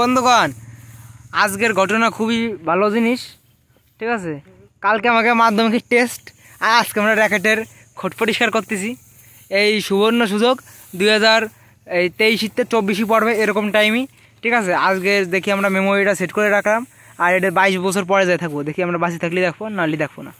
বন্ধুগণ আজকের ঘটনা খুবই ভালো জিনিস ঠিক আছে কালকে আমাকে মাধ্যমিকের টেস্ট আর আজকে আমরা র্যাকেটের খোট পরিষ্কার করতেছি এই সুবর্ণ সুযোগ দুই হাজার এই তেইশিতে চব্বিশই পড়বে এরকম টাইমই ঠিক আছে আজকে দেখি আমরা মেমোরিটা সেট করে রাখলাম আর এটা বাইশ বছর পরে যাই থাকবো দেখি আমরা বাসি থাকলে দেখবো নাহলে দেখবো না